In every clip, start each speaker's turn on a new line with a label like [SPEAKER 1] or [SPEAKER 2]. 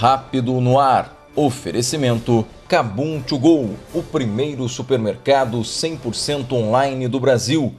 [SPEAKER 1] Rápido no ar. Oferecimento Cabum to Go, o primeiro supermercado 100% online do Brasil.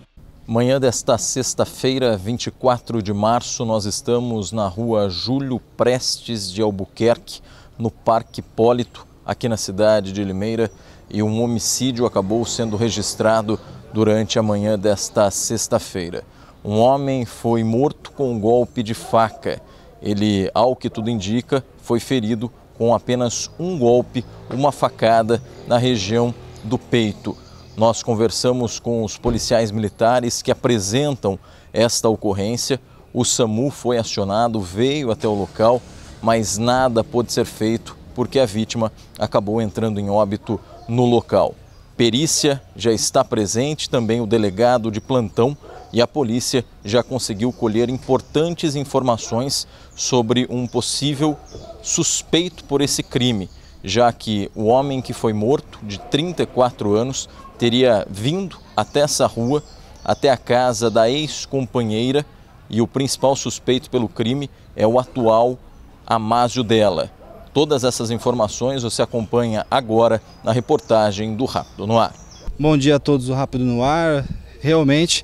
[SPEAKER 1] Manhã desta sexta-feira, 24 de março, nós estamos na rua Júlio Prestes de Albuquerque, no Parque Hipólito, aqui na cidade de Limeira, e um homicídio acabou sendo registrado durante a manhã desta sexta-feira. Um homem foi morto com um golpe de faca ele, ao que tudo indica, foi ferido com apenas um golpe, uma facada na região do peito. Nós conversamos com os policiais militares que apresentam esta ocorrência. O SAMU foi acionado, veio até o local, mas nada pôde ser feito porque a vítima acabou entrando em óbito no local. Perícia já está presente, também o delegado de plantão e a polícia já conseguiu colher importantes informações sobre um possível suspeito por esse crime, já que o homem que foi morto, de 34 anos, teria vindo até essa rua, até a casa da ex-companheira, e o principal suspeito pelo crime é o atual Amásio dela. Todas essas informações você acompanha agora na reportagem do Rápido no Ar.
[SPEAKER 2] Bom dia a todos do Rápido no Ar. Realmente,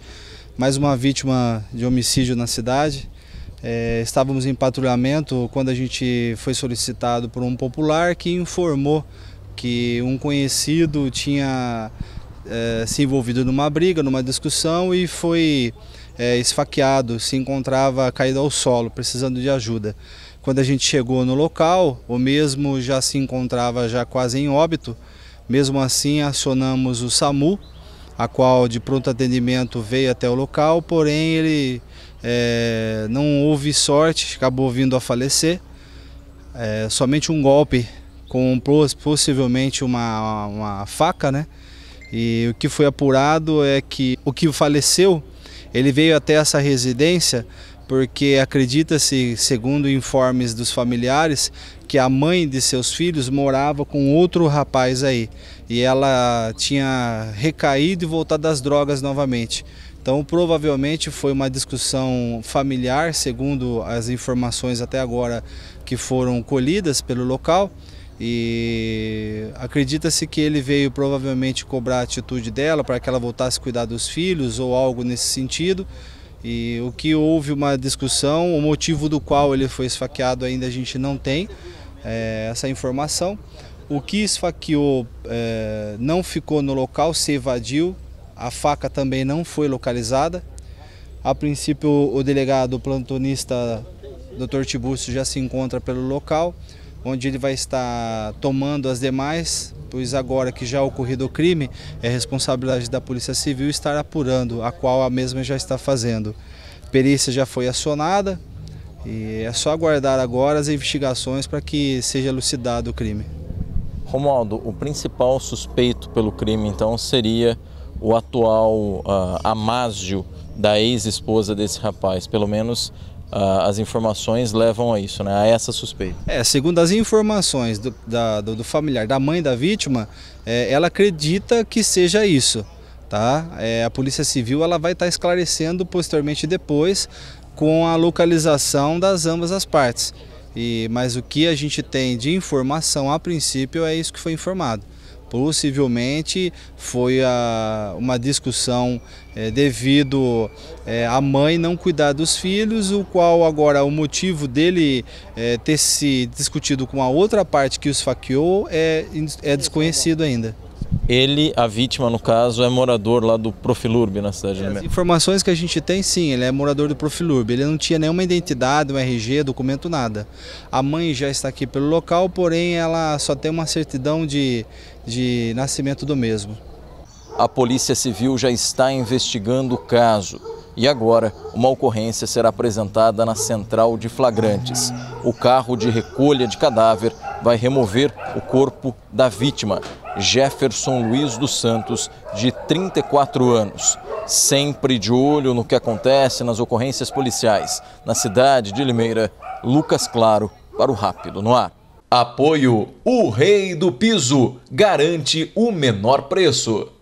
[SPEAKER 2] mais uma vítima de homicídio na cidade. É, estávamos em patrulhamento quando a gente foi solicitado por um popular que informou que um conhecido tinha é, se envolvido numa briga, numa discussão e foi é, esfaqueado, se encontrava caído ao solo, precisando de ajuda. Quando a gente chegou no local, o mesmo já se encontrava já quase em óbito. Mesmo assim, acionamos o SAMU, a qual de pronto atendimento veio até o local, porém ele é, não houve sorte, acabou vindo a falecer. É, somente um golpe com possivelmente uma, uma faca, né? E o que foi apurado é que o que faleceu, ele veio até essa residência porque acredita-se, segundo informes dos familiares, que a mãe de seus filhos morava com outro rapaz aí e ela tinha recaído e voltado às drogas novamente. Então, provavelmente foi uma discussão familiar, segundo as informações até agora que foram colhidas pelo local. E acredita-se que ele veio provavelmente cobrar a atitude dela para que ela voltasse a cuidar dos filhos ou algo nesse sentido. E o que houve uma discussão, o motivo do qual ele foi esfaqueado ainda a gente não tem é, essa informação. O que esfaqueou é, não ficou no local, se evadiu. A faca também não foi localizada. A princípio, o delegado plantonista Dr. Tibúcio, já se encontra pelo local, onde ele vai estar tomando as demais, pois agora que já ocorrido o crime, é responsabilidade da Polícia Civil estar apurando, a qual a mesma já está fazendo. Perícia já foi acionada e é só aguardar agora as investigações para que seja elucidado o crime. Romualdo, o principal
[SPEAKER 1] suspeito pelo crime então seria o atual uh, ah, Amásio da ex-esposa desse rapaz, pelo menos uh, as informações levam a isso, né? a essa
[SPEAKER 2] suspeita. É, segundo as informações do, da, do, do familiar da mãe da vítima, é, ela acredita que seja isso. Tá? É, a Polícia Civil ela vai estar tá esclarecendo posteriormente depois com a localização das ambas as partes. E, mas o que a gente tem de informação a princípio é isso que foi informado. Possivelmente foi a, uma discussão é, devido é, à mãe não cuidar dos filhos, o qual agora o motivo dele é, ter se discutido com a outra parte que os faqueou é, é desconhecido ainda
[SPEAKER 1] ele, a vítima no caso, é morador lá do Profilurb na cidade de é, As
[SPEAKER 2] informações que a gente tem, sim, ele é morador do Profilurb. Ele não tinha nenhuma identidade, um RG, documento, nada. A mãe já está aqui pelo local, porém ela só tem uma certidão de, de nascimento do mesmo. A Polícia Civil já está investigando o caso.
[SPEAKER 1] E agora, uma ocorrência será apresentada na central de flagrantes. O carro de recolha de cadáver vai remover o corpo da vítima. Jefferson Luiz dos Santos, de 34 anos. Sempre de olho no que acontece nas ocorrências policiais. Na cidade de Limeira, Lucas Claro, para o Rápido no Ar. Apoio O Rei do Piso garante o menor preço.